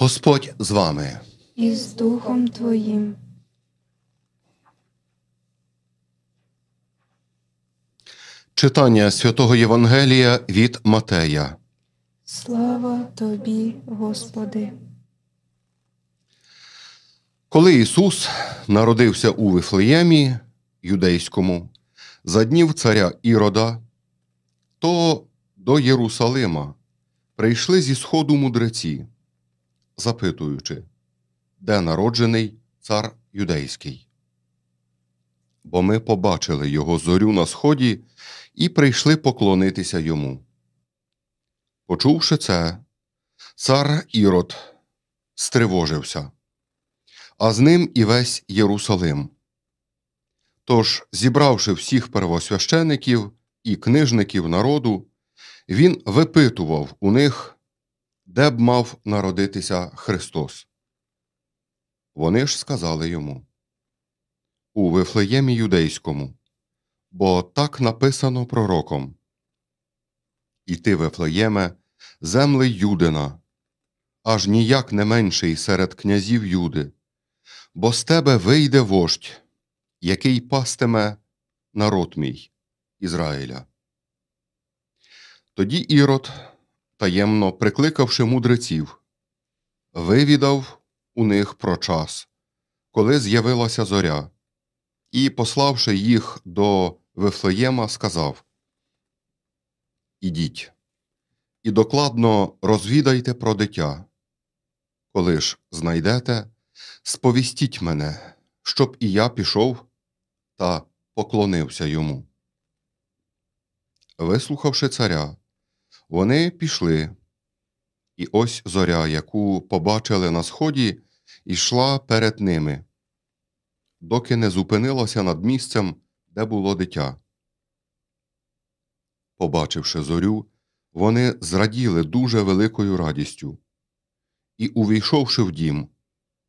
Господь з вами. І з Духом Твоїм. Читання святого Євангелія від Матея. Слава Тобі, Господи. Коли Ісус народився у Вифлеємі юдейському за днів царя Ірода, то до Єрусалима прийшли зі сходу мудреці запитуючи, де народжений цар юдейський. Бо ми побачили його зорю на сході і прийшли поклонитися йому. Почувши це, цар Ірод стривожився, а з ним і весь Єрусалим. Тож, зібравши всіх первосвящеників і книжників народу, він випитував у них, де б мав народитися Христос? Вони ж сказали йому У Вифлеємі Юдейському, бо так написано пророком І ти, Вифлеєме, земли Юдина, аж ніяк не менший серед князів Юди, бо з тебе вийде вождь, який пастиме народ мій Ізраїля. Тоді Ірод таємно прикликавши мудреців, вивідав у них про час, коли з'явилася зоря, і, пославши їх до Вифлеєма, сказав Ідіть і докладно розвідайте про дитя. Коли ж знайдете, сповістіть мене, щоб і я пішов та поклонився йому. Вислухавши царя, вони пішли. І ось зоря, яку побачили на сході, ішла перед ними, доки не зупинилася над місцем, де було дитя. Побачивши зорю, вони зраділи дуже великою радістю і, увійшовши в дім,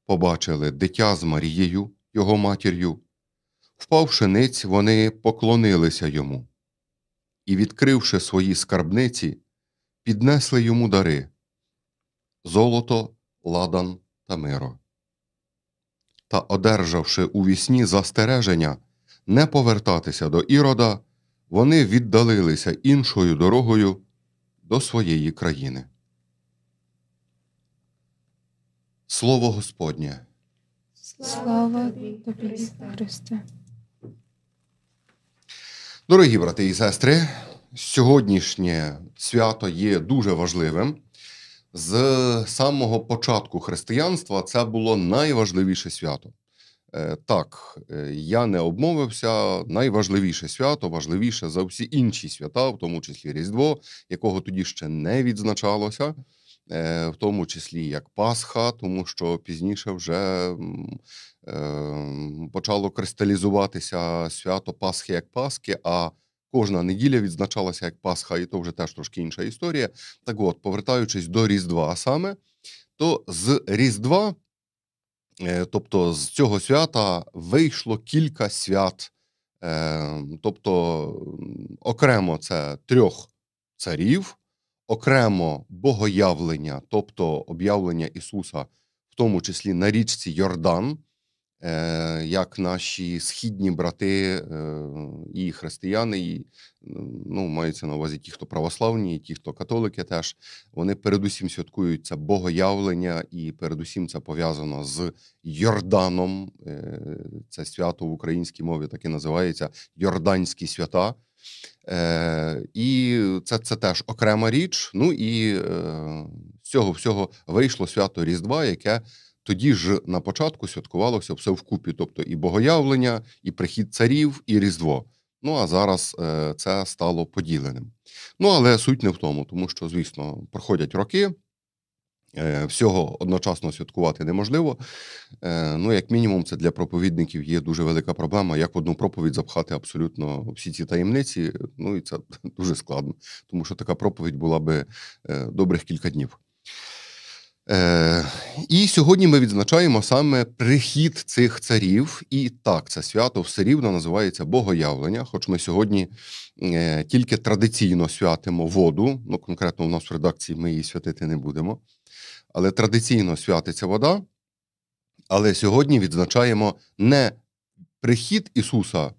побачили дитя з Марією, його матір'ю. Впавши ниць, вони поклонилися йому і, відкривши свої скарбниці, піднесли йому дари золото, ладан та миро. Та, одержавши увісні застереження не повертатися до ірода, вони віддалилися іншою дорогою до своєї країни. Слово Господнє. Слава тобі, Христе. Дорогі брати і сестри сьогоднішнє свято є дуже важливим. З самого початку християнства це було найважливіше свято. Е, так, е, я не обмовився. Найважливіше свято, важливіше за всі інші свята, в тому числі Різдво, якого тоді ще не відзначалося, е, в тому числі як Пасха, тому що пізніше вже почало кристалізуватися свято Пасхи як Пасхи, а Кожна неділя відзначалася як Пасха, і то вже теж трошки інша історія. Так от, повертаючись до Різдва, саме то з Різдва, е, тобто з цього свята, вийшло кілька свят, е, тобто окремо це трьох царів, окремо богоявлення, тобто об'явлення Ісуса, в тому числі на річці Йордан. Е, як наші східні брати е, і християни, і ну мається на увазі ті, хто православні, і ті, хто католики, теж вони передусім святкують це богоявлення, і передусім це пов'язано з Йорданом. Е, це свято в українській мові так і називається Йорданські свята. І це це теж окрема річ. Ну і з цього всього вийшло свято Різдва, яке тоді ж на початку святкувалося все вкупі, тобто і богоявлення, і прихід царів, і Різдво. Ну а зараз е, це стало поділеним. Ну але суть не в тому, тому що, звісно, проходять роки. Е, всього одночасно святкувати неможливо. Е, ну, як мінімум, це для проповідників є дуже велика проблема, як одну проповідь запхати абсолютно всі ці таємниці. Ну і це дуже складно, тому що така проповідь була би добрих кілька днів. Е, і сьогодні ми відзначаємо саме прихід цих царів. І так, це свято все рівно називається Богоявлення. Хоч ми сьогодні е, тільки традиційно святимо воду. Ну, конкретно у нас в редакції ми її святити не будемо. Але традиційно святиться вода. Але сьогодні відзначаємо не прихід Ісуса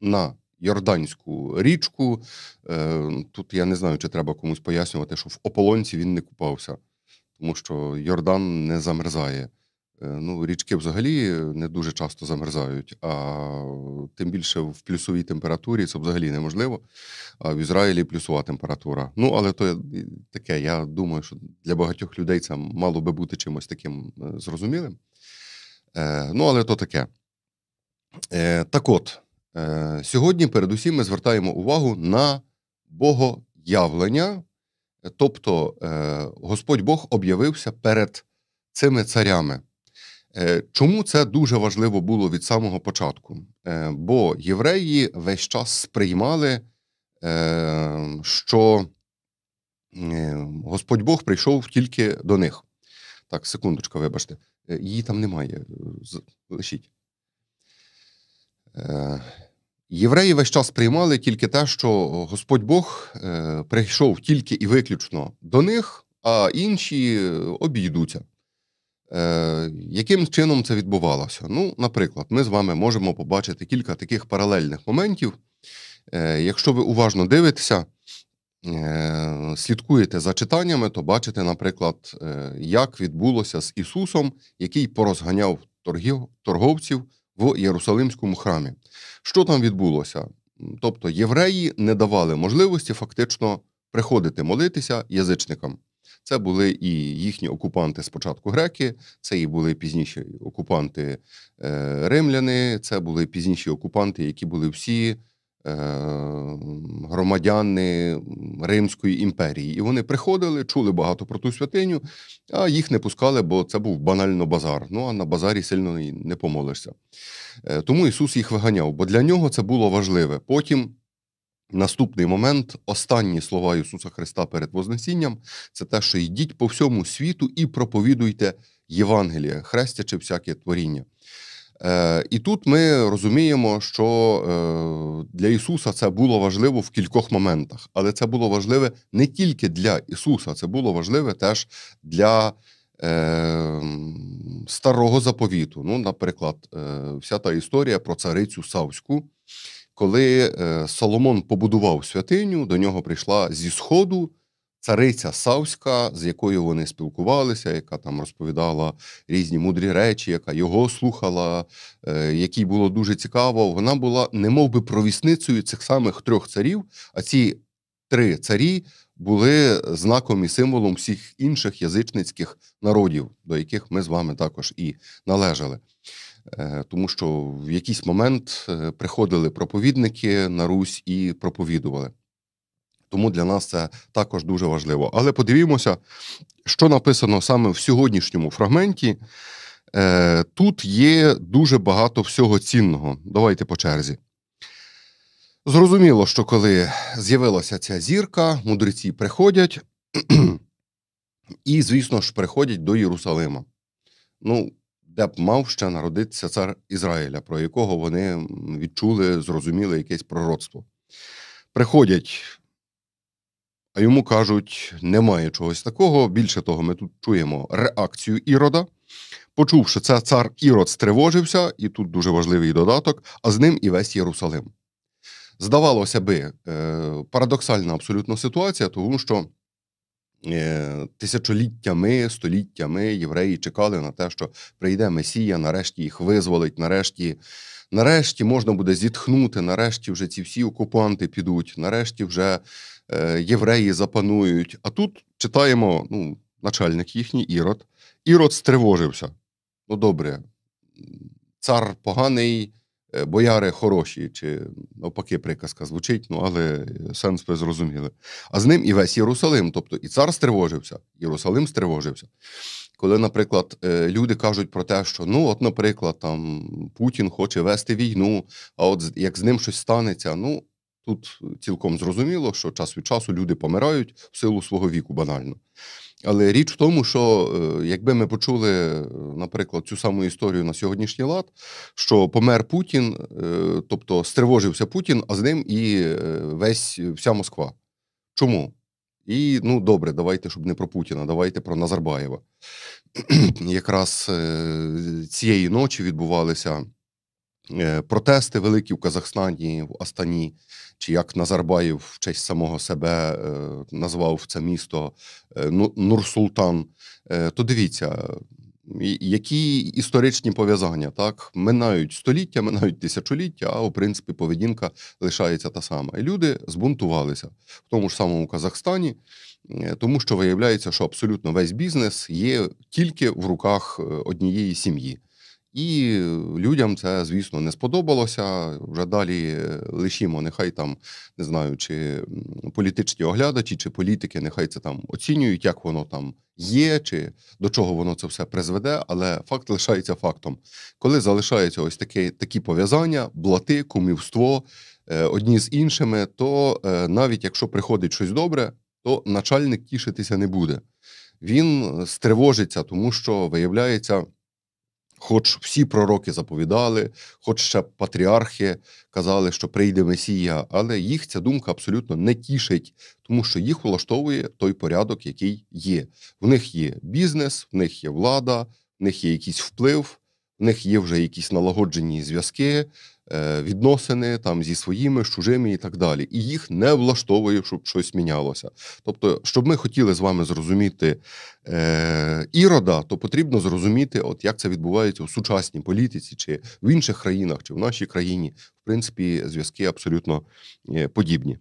на Йорданську річку. Е, тут я не знаю, чи треба комусь пояснювати, що в ополонці він не купався тому що Йордан не замерзає. Е, ну, Річки взагалі е, не дуже часто замерзають, а тим більше в плюсовій температурі це взагалі неможливо. А в Ізраїлі плюсова температура. Ну, але то е, таке, я думаю, що для багатьох людей це мало би бути чимось таким зрозумілим. Ну, але то таке. Так от, сьогодні, передусім, ми звертаємо увагу на богоявлення Тобто е, Господь Бог об'явився перед цими царями. Е, чому це дуже важливо було від самого початку? Е, бо євреї весь час сприймали, що Господь Бог прийшов тільки до них. Так, секундочку, вибачте, її там немає. Лишіть. Євреї весь час приймали тільки те, що Господь Бог е, прийшов тільки і виключно до них, а інші е, обійдуться. Е, яким чином це відбувалося? Ну, наприклад, ми з вами можемо побачити кілька таких паралельних моментів. Якщо ви уважно дивитеся, слідкуєте за читаннями, то бачите, наприклад, як відбулося з Ісусом, який порозганяв торгів, торговців в Єрусалимському храмі. Що там відбулося? Тобто євреї не давали можливості фактично приходити молитися язичникам. Це були і їхні окупанти спочатку греки, це і були пізніші окупанти е, римляни, це були пізніші окупанти, які були всі Е, громадяни Римської імперії. І вони приходили, чули багато про ту святиню, а їх не пускали, бо це був банально базар. Ну а на базарі сильно не помолишся. Е, тому Ісус їх виганяв, бо для нього це було важливе. Потім. Наступний момент, останні слова Ісуса Христа перед Вознесінням, це те, що йдіть по всьому світу і проповідуйте Євангеліє, хрестячи всяке творіння. Е, і тут ми розуміємо, що е, для Ісуса це було важливо в кількох моментах, але це було важливе не тільки для Ісуса, це було важливе теж для е, старого заповіту. Ну, наприклад, вся та історія про царицю Савську. Коли Соломон побудував святиню, до нього прийшла зі Сходу цариця Савська, з якою вони спілкувалися, яка там розповідала різні мудрі речі, яка його слухала, е, якій було дуже цікаво. Вона була не би, провісницею цих самих трьох царів. А ці три царі були знаком і символом всіх інших язичницьких народів, до яких ми з вами також і належали. Е, тому що в якийсь момент е, приходили проповідники на Русь і проповідували. Тому для нас це також дуже важливо. Але подивімося, що написано саме в сьогоднішньому фрагменті. Е, тут є дуже багато всього цінного. Давайте по черзі. Зрозуміло, що коли з'явилася ця зірка, мудреці приходять, і, звісно ж, приходять до Єрусалима. Ну, де б мав ще народитися цар Ізраїля, про якого вони відчули, зрозуміли якесь пророцтво. Приходять а йому кажуть, немає чогось такого. Більше того, ми тут чуємо реакцію ірода. Почувши це, цар Ірод стривожився, і тут дуже важливий додаток, а з ним і весь Єрусалим. Здавалося би, е, парадоксальна абсолютно ситуація, тому що е, тисячоліттями, століттями євреї чекали на те, що прийде Месія, нарешті їх визволить, нарешті. Нарешті можна буде зітхнути, нарешті вже ці всі окупанти підуть, нарешті вже Е, євреї запанують. А тут читаємо ну, начальник їхній Ірод. Ірод стривожився. Ну, добре, цар поганий, е, бояри хороші, чи навпаки, приказка звучить, ну але е, сенс ви зрозуміли. А з ним і весь Єрусалим. Тобто і цар стривожився, Єрусалим стривожився. Коли, наприклад, люди кажуть про те, що ну, от, наприклад, там Путін хоче вести війну, а от як з ним щось станеться, ну Тут цілком зрозуміло, що час від часу люди помирають в силу свого віку банально. Але річ в тому, що е, якби ми почули, е, наприклад, цю саму історію на сьогоднішній лад, що помер Путін, е, тобто стривожився Путін, а з ним і весь вся Москва. Чому? І ну добре, давайте, щоб не про Путіна, давайте про Назарбаєва. Якраз цієї ночі відбувалися. Е, протести великі в Казахстані, в Астані, чи як Назарбаєв в честь самого себе е, назвав це місто е, ну, Нурсултан, то дивіться. Які історичні пов'язання так минають століття, минають тисячоліття, а у принципі поведінка лишається та сама. І люди збунтувалися в тому ж самому Казахстані, тому що виявляється, що абсолютно весь бізнес є тільки в руках однієї сім'ї. І людям це, звісно, не сподобалося. Вже далі е, лишімо, нехай там не знаю, чи політичні оглядачі, чи політики, нехай це там оцінюють, як воно там є, чи до чого воно це все призведе. Але факт лишається фактом. Коли залишаються ось такі такі пов'язання, блати, кумівство е, одні з іншими, то е, навіть якщо приходить щось добре, то начальник тішитися не буде. Він стривожиться, тому що виявляється. Хоч всі пророки заповідали, хоч ще патріархи казали, що прийде Месія, але їх ця думка абсолютно не тішить, тому що їх влаштовує той порядок, який є. В них є бізнес, в них є влада, в них є якийсь вплив, в них є вже якісь налагоджені зв'язки, Е, відносини там зі своїми, з чужими і так далі. І їх не влаштовує, щоб щось мінялося. Тобто, щоб ми хотіли з вами зрозуміти е, ірода, то потрібно зрозуміти, от як це відбувається у сучасній політиці, чи в інших країнах, чи в нашій країні. В принципі, зв'язки абсолютно е, подібні.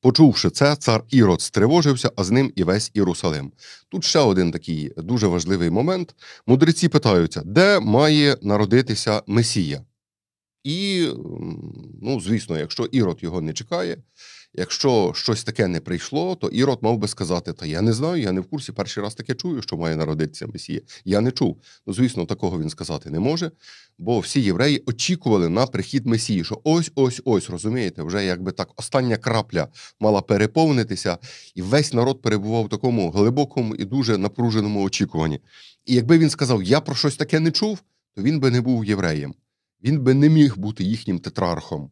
Почувши це, цар Ірод стривожився, а з ним і весь Єрусалим. Тут ще один такий дуже важливий момент. Мудреці питаються, де має народитися Месія? І, ну, звісно, якщо Ірод його не чекає, якщо щось таке не прийшло, то Ірод мав би сказати: Та я не знаю, я не в курсі. Перший раз таке чую, що має народитися Месія. Я не чув. Ну, звісно, такого він сказати не може, бо всі євреї очікували на прихід Месії, що ось ось ось розумієте, вже якби так остання крапля мала переповнитися, і весь народ перебував в такому глибокому і дуже напруженому очікуванні. І якби він сказав, я про щось таке не чув, то він би не був євреєм він би не міг бути їхнім тетрархом.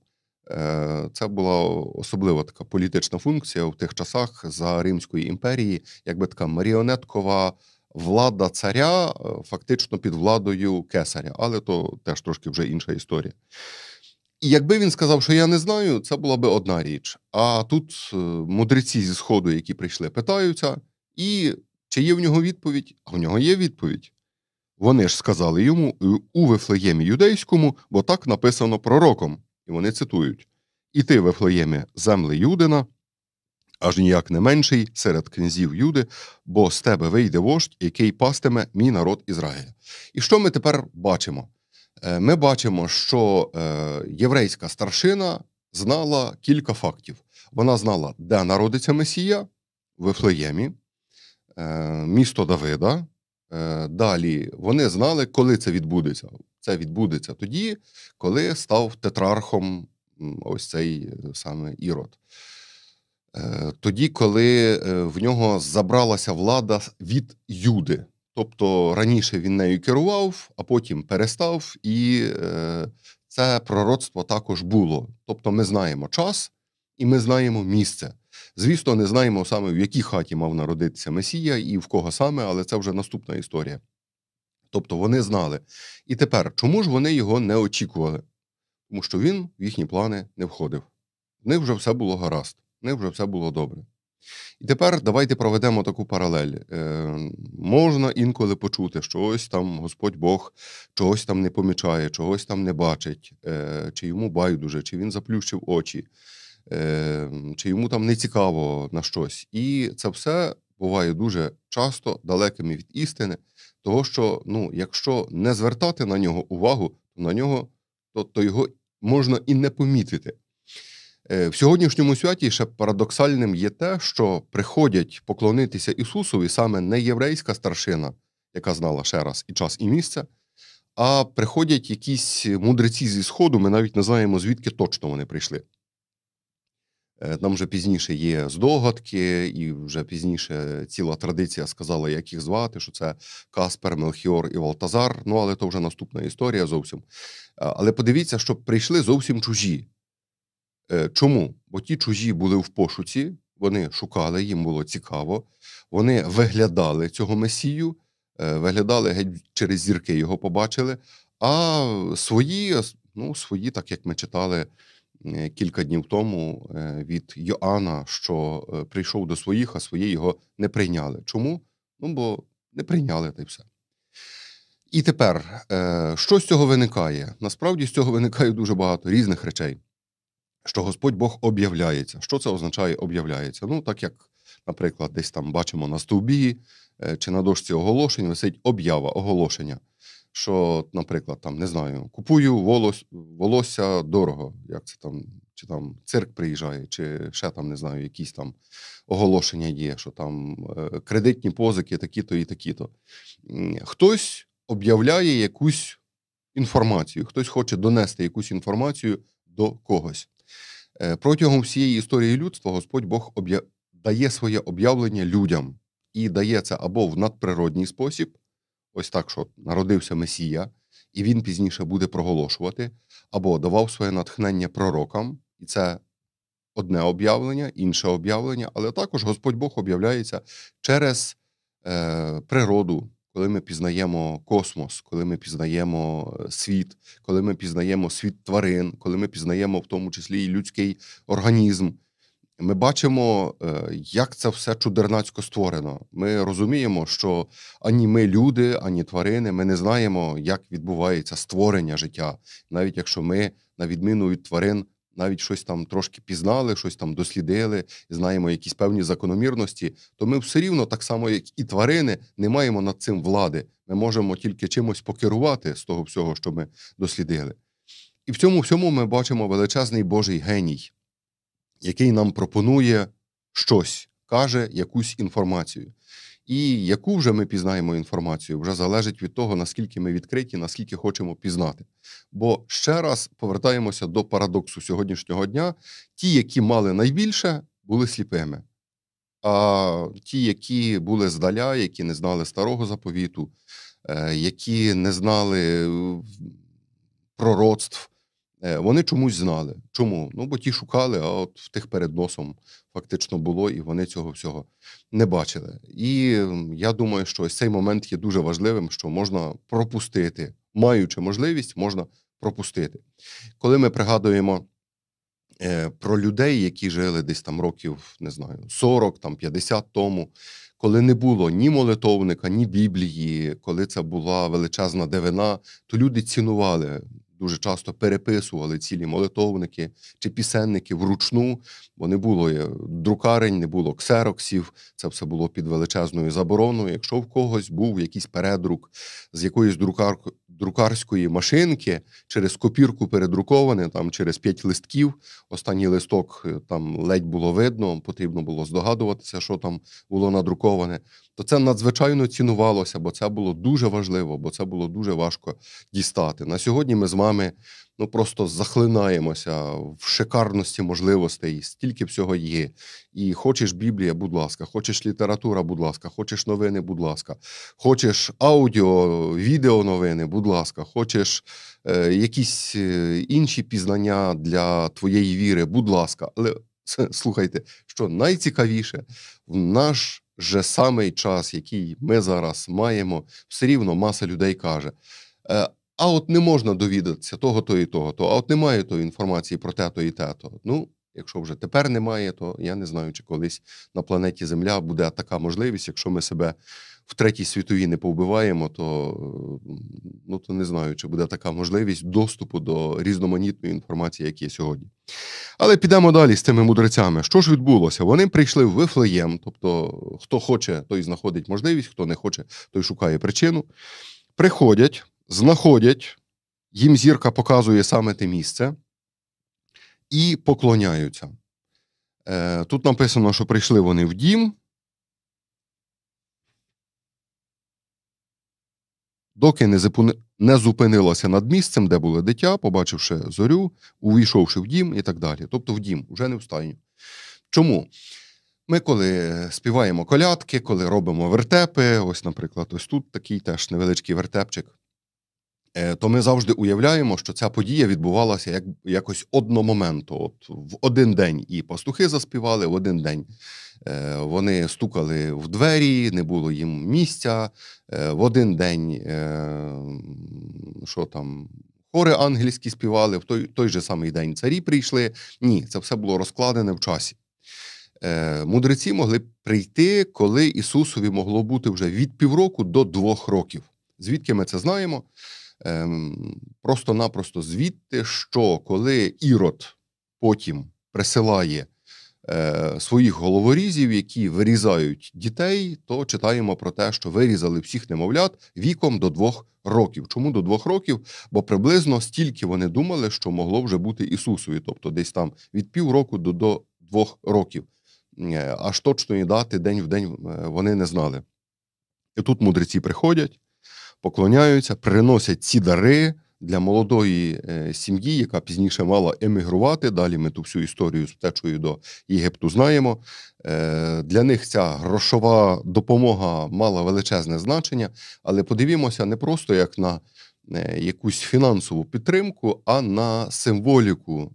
Е, це була особлива така політична функція в тих часах за Римської імперії, якби така маріонеткова влада царя, е, фактично під владою кесаря, але то теж трошки вже інша історія. І якби він сказав, що я не знаю, це була би одна річ. А тут е, мудреці зі Сходу, які прийшли, питаються, і чи є в нього відповідь? А в нього є відповідь. Вони ж сказали йому у Вифлеємі юдейському, бо так написано пророком, і вони цитують І ти, Вифлеємі, земли Юдина, аж ніяк не менший серед князів Юди, бо з тебе вийде вождь, який пастиме мій народ Ізраїля. І що ми тепер бачимо? Е, ми бачимо, що е, єврейська старшина знала кілька фактів. Вона знала, де народиться Месія, в Вифлеємі, е, місто Давида. Е, далі вони знали, коли це відбудеться. Це відбудеться тоді, коли став тетрархом ось цей е, саме Ірод. Е, тоді, коли в нього забралася влада від Юди. Тобто раніше він нею керував, а потім перестав, і це пророцтво також було. Тобто, ми знаємо час і ми знаємо місце. Звісно, не знаємо саме в якій хаті мав народитися Месія і в кого саме, але це вже наступна історія. Тобто вони знали. І тепер, чому ж вони його не очікували? Тому що він в їхні плани не входив. В них вже все було гаразд, в них вже все було добре. І тепер давайте проведемо таку паралель. Е, Можна інколи почути, що ось там Господь Бог чогось там не помічає, чогось там не бачить, е, чи йому байдуже, чи він заплющив очі. Ем, чи йому там не цікаво на щось. І це все буває дуже часто далекими від істини, того що ну, якщо не звертати на нього увагу, то на нього то, то його можна і не помітити. Е, в сьогоднішньому святі ще парадоксальним є те, що приходять поклонитися Ісусові саме не єврейська старшина, яка знала ще раз і час, і місце, а приходять якісь мудреці зі Сходу, ми навіть не знаємо, звідки точно вони прийшли. Е, там вже пізніше є здогадки, і вже пізніше ціла традиція сказала, як їх звати, що це Каспер, Мелхіор і Валтазар. Ну, але то вже наступна історія зовсім. Але подивіться, що прийшли зовсім чужі. Е, чому? Бо ті чужі були в пошуці, вони шукали, їм було цікаво, вони виглядали цього месію, е, виглядали геть через зірки його побачили, а свої, ну, свої, так як ми читали. Е, кілька днів тому е, від Йоанна, що е, прийшов до своїх, а свої його не прийняли. Чому? Ну бо не прийняли та й все. І тепер, що з цього виникає? Насправді з цього виникає дуже багато різних речей, що Господь Бог об'являється. Що це означає об'являється? Ну, так як, наприклад, десь там бачимо на стовбі чи на дошці оголошень висить об'ява, оголошення що, наприклад, там не знаю, купую волосся волосся дорого, як це там, чи там цирк приїжджає, чи ще там не знаю, якісь там оголошення є, що там е, кредитні позики, такі-то і такі-то. Хтось об'являє якусь інформацію, хтось хоче донести якусь інформацію до когось. Е, протягом всієї історії людства Господь Бог об'я... дає своє об'явлення людям і дає це або в надприродній спосіб ось так, що народився Месія, і він пізніше буде проголошувати, або давав своє натхнення пророкам, і це одне об'явлення, інше об'явлення, але також Господь Бог об'являється через е, природу. Коли ми пізнаємо космос, коли ми пізнаємо е, світ, коли ми пізнаємо світ тварин, коли ми пізнаємо в тому числі і людський організм, ми бачимо, е, як це все чудернацько створено. Ми розуміємо, що ані ми люди, ані тварини, ми не знаємо, як відбувається створення життя, навіть якщо ми, на відміну від тварин, навіть щось там трошки пізнали, щось там дослідили, знаємо якісь певні закономірності, то ми все рівно, так само як і тварини, не маємо над цим влади. Ми можемо тільки чимось покерувати з того всього, що ми дослідили. І в цьому всьому ми бачимо величезний Божий геній який нам пропонує щось, каже якусь інформацію. І яку вже ми пізнаємо інформацію, вже залежить від того, наскільки ми відкриті, наскільки хочемо пізнати. Бо ще раз повертаємося до парадоксу сьогоднішнього дня: ті, які мали найбільше, були сліпими. А ті, які були здаля, які не знали старого заповіту, е, які не знали е, пророцтв, Е, вони чомусь знали. Чому? Ну бо ті шукали, а от в тих перед носом фактично було, і вони цього всього не бачили. І я думаю, що ось цей момент є дуже важливим, що можна пропустити, маючи можливість, можна пропустити. Коли ми пригадуємо е, про людей, які жили десь там років, не знаю, 40, там 50 тому, коли не було ні молитовника, ні біблії, коли це була величезна дивина, то люди цінували дуже часто переписували цілі молитовники чи пісенники вручну, бо не було е, друкарень, не було ксероксів. Це все було під величезною забороною. Якщо в когось був якийсь передрук з якоїсь друкарки, друкарської машинки через копірку передруковане, там через п'ять листків. Останній листок е, там ледь було видно, потрібно було здогадуватися, що там було надруковане. То це надзвичайно цінувалося, бо це було дуже важливо, бо це було дуже важко дістати. На сьогодні ми з вами ну просто захлинаємося в шикарності можливостей, стільки всього є. І хочеш Біблія, будь ласка, хочеш література, будь ласка, хочеш новини, будь ласка, хочеш аудіо, відео новини, будь ласка, хочеш е, якісь е, інші пізнання для твоєї віри, будь ласка, але слухайте, що найцікавіше в наш. Же самий час, який ми зараз маємо, все рівно маса людей каже: е, а от не можна довідатися того, то і того, то а от немає тої інформації про те-то і те-то. Ну, якщо вже тепер немає, то я не знаю, чи колись на планеті Земля буде така можливість, якщо ми себе. В третій світовій не повбиваємо, то ну то не знаю, чи буде така можливість доступу до різноманітної інформації, як є сьогодні. Але підемо далі з цими мудрецями. Що ж відбулося? Вони прийшли в вифлеєм, тобто хто хоче, той знаходить можливість, хто не хоче, той шукає причину. Приходять знаходять, їм зірка показує саме те місце і поклоняються. Е, тут написано, що прийшли вони в дім. Доки не не зупинилася над місцем, де було дитя, побачивши зорю, увійшовши в дім і так далі. Тобто в дім, вже не в стайню. Чому? Ми, коли співаємо колядки, коли робимо вертепи, ось, наприклад, ось тут такий теж невеличкий вертепчик. Е, то ми завжди уявляємо, що ця подія відбувалася як якось одномоменту. От в один день і пастухи заспівали, в один день е, вони стукали в двері, не було їм місця. Е, в один день що там. Хори ангельські співали, в той той же самий день царі прийшли. Ні, це все було розкладене в часі. Е, Мудреці могли прийти, коли Ісусові могло бути вже від півроку до двох років. Звідки ми це знаємо? ем, просто-напросто звідти, що коли ірод потім присилає е, своїх головорізів, які вирізають дітей, то читаємо про те, що вирізали всіх немовлят віком до двох років. Чому до двох років? Бо приблизно стільки вони думали, що могло вже бути Ісусові, тобто десь там від півроку до, до двох років. Е, аж точної дати день в день е, вони не знали. І тут мудреці приходять, поклоняються, приносять ці дари для молодої е, сім'ї, яка пізніше мала емігрувати. Далі ми ту всю історію з втечою до Єгипту знаємо. Е, для них ця грошова допомога мала величезне значення, але подивімося не просто як на е, якусь фінансову підтримку, а на символіку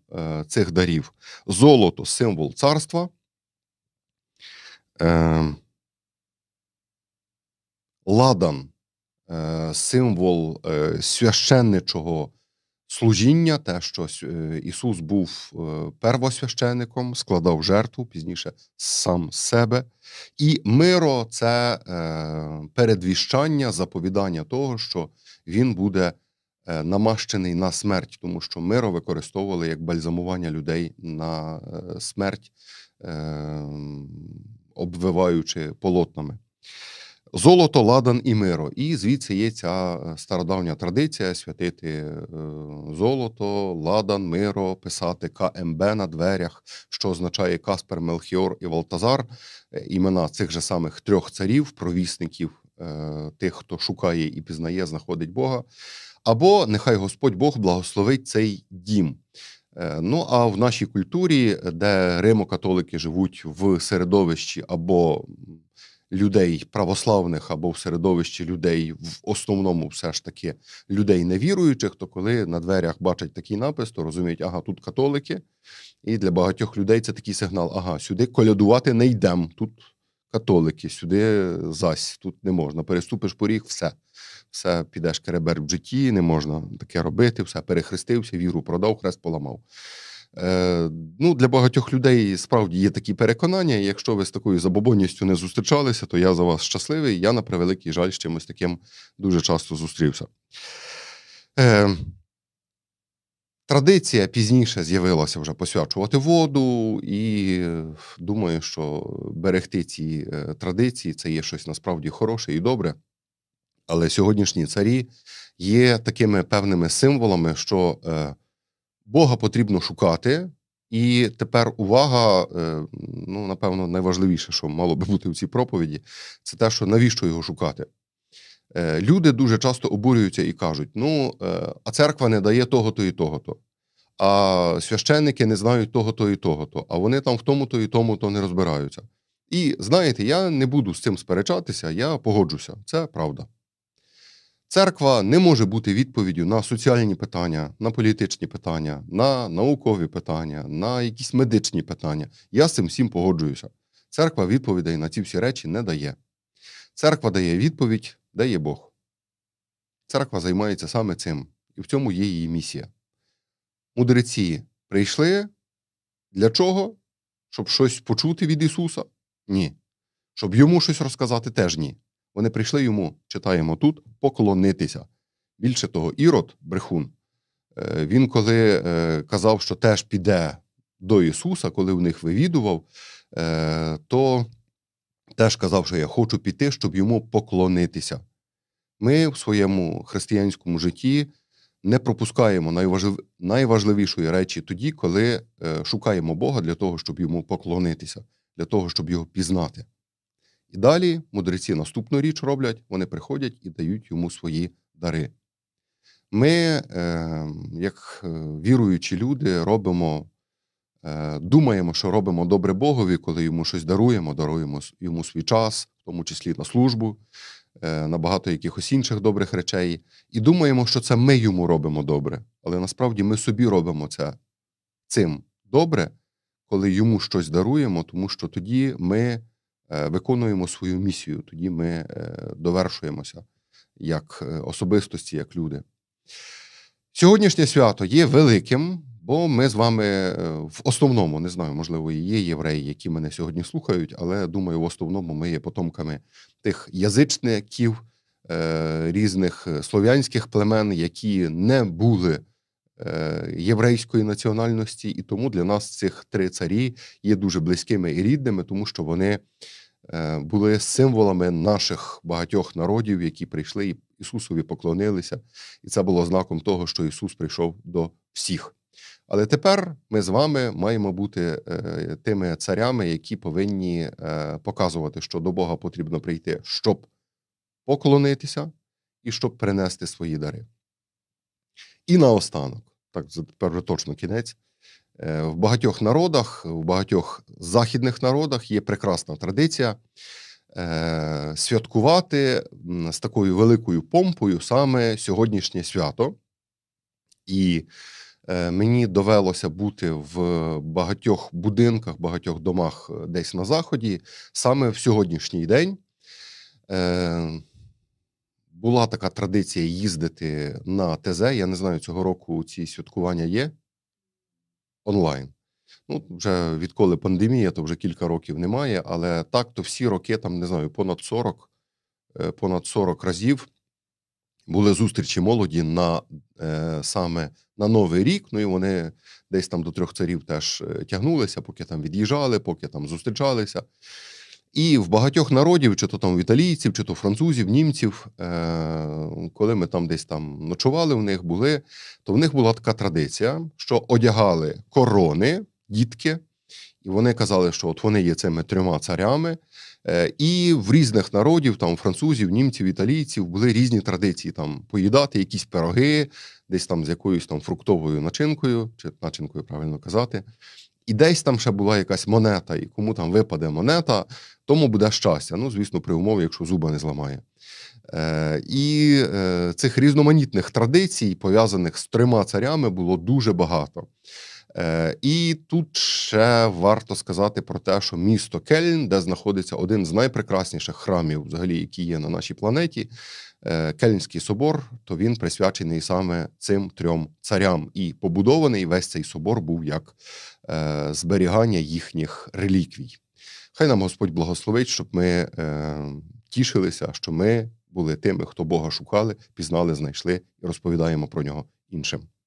цих дарів. Золото символ царства. Ладан Е, символ е, священничого служіння, те, що е, Ісус був первосвященником, складав жертву пізніше сам себе. І миро це передвіщання, заповідання того, що Він буде. Намащений на смерть, тому що миро використовували як бальзамування людей на смерть, обвиваючи полотнами. Золото, ладан і миро. І звідси є ця е, стародавня традиція святити е, золото, ладан, миро, писати КМБ на дверях, що означає Каспер, Мелхіор і Валтазар, е, імена цих же самих трьох царів, провісників, тих, хто шукає і пізнає, знаходить Бога. Або нехай Господь Бог благословить цей дім. Ну, а в нашій культурі, де римо-католики живуть в середовищі або людей православних або в середовищі людей, в основному, все ж таки, людей невіруючих, то коли на дверях бачать такий напис, то розуміють, ага, тут католики, і для багатьох людей це такий сигнал: ага, сюди колядувати не йдемо. Тут католики, сюди зась, тут не можна. Переступиш поріг, все. Все підеш керебер в житті, не можна таке робити, все перехрестився, віру продав, хрест поламав. Е, ну, Для багатьох людей справді є такі переконання. Якщо ви з такою забобонністю не зустрічалися, то я за вас щасливий. Я, на превеликий жаль, з чимось таким дуже часто зустрівся. Е, традиція пізніше з'явилася вже посвячувати воду, і е, думаю, що берегти ці традиції це є щось насправді хороше і добре. Але сьогоднішні царі є такими певними символами, що. Бога потрібно шукати. І тепер увага, е, ну, напевно, найважливіше, що мало би бути в цій проповіді, це те, що навіщо його шукати. Е, люди дуже часто обурюються і кажуть: ну, е, а церква не дає того-то і того-то, а священники не знають того-то і того-то, а вони там в тому-то і тому-то не розбираються. І знаєте, я не буду з цим сперечатися, я погоджуся. Це правда. Церква не може бути відповіддю на соціальні питання, на політичні питання, на наукові питання, на якісь медичні питання. Я з цим всім погоджуюся. Церква відповідей на ці всі речі не дає. Церква дає відповідь, дає Бог. Церква займається саме цим, і в цьому є її місія. Мудреці прийшли для чого? Щоб щось почути від Ісуса? Ні. Щоб йому щось розказати, теж ні. Вони прийшли йому, читаємо тут, поклонитися. Більше того, Ірод, брехун, е, він коли е, казав, що теж піде до Ісуса, коли в них вивідував, е, то теж казав, що я хочу піти, щоб йому поклонитися. Ми в своєму християнському житті не пропускаємо найважливішої речі тоді, коли шукаємо Бога для того, щоб йому поклонитися, для того, щоб його пізнати. І далі мудреці наступну річ роблять, вони приходять і дають йому свої дари. Ми, е, як е, віруючі люди, робимо, е, думаємо, що робимо добре Богові, коли йому щось даруємо, даруємо йому свій час, в тому числі на службу, на багато якихось інших добрих речей. І думаємо, що це ми йому робимо добре. Але насправді ми собі робимо це цим добре, коли йому щось даруємо, тому що тоді ми Е, виконуємо свою місію, тоді ми е, довершуємося як е, особистості, як люди. Сьогоднішнє свято є великим, бо ми з вами в основному не знаю, можливо, і є євреї, які мене сьогодні слухають, але думаю, в основному ми є потомками тих язичників різних слов'янських племен, які не були. Єврейської національності, і тому для нас цих три царі є дуже близькими і рідними, тому що вони Е, були символами наших багатьох народів, які прийшли і Ісусові поклонилися, і це було знаком того, що Ісус прийшов до всіх. Але тепер ми з вами маємо бути е, тими царями, які повинні е, показувати, що до Бога потрібно прийти, щоб поклонитися і щоб принести свої дари. І наостанок, так тепер точно кінець. Е, в багатьох народах, в багатьох західних народах є прекрасна традиція е, святкувати з такою великою помпою саме сьогоднішнє свято. І е, мені довелося бути в багатьох будинках, багатьох домах десь на Заході, саме в сьогоднішній день. Була така традиція їздити на ТЗ. Я не знаю, цього року ці святкування є онлайн. Ну, Вже відколи пандемія, то вже кілька років немає, але так то всі роки, там не знаю, понад 40 е, понад 40 разів були зустрічі молоді на е, саме на Новий рік. Ну і вони десь там до трьох царів теж е, тягнулися, поки там від'їжджали, поки там зустрічалися. І в багатьох народів, чи то там в італійців, чи то французів, німців, е, коли ми там десь там ночували, в них були, то в них була така традиція, що одягали корони, дітки, і вони казали, що от вони є цими трьома царями. Е, і в різних народів, там французів, німців, італійців, були різні традиції там поїдати якісь пироги, десь там з якоюсь там фруктовою начинкою, чи начинкою правильно казати і десь там ще була якась монета, і кому там випаде монета, тому буде щастя. Ну, звісно, при умові, якщо зуба не зламає. Е, І е, цих різноманітних традицій, пов'язаних з трьома царями, було дуже багато. Е, І тут ще варто сказати про те, що місто Кельн, де знаходиться один з найпрекрасніших храмів, взагалі, які є на нашій планеті, е, Кельнський собор, то він присвячений саме цим трьом царям і побудований весь цей собор був як Е, зберігання їхніх реліквій. Хай нам Господь благословить, щоб ми е, тішилися, що ми були тими, хто Бога шукали, пізнали, знайшли і розповідаємо про нього іншим.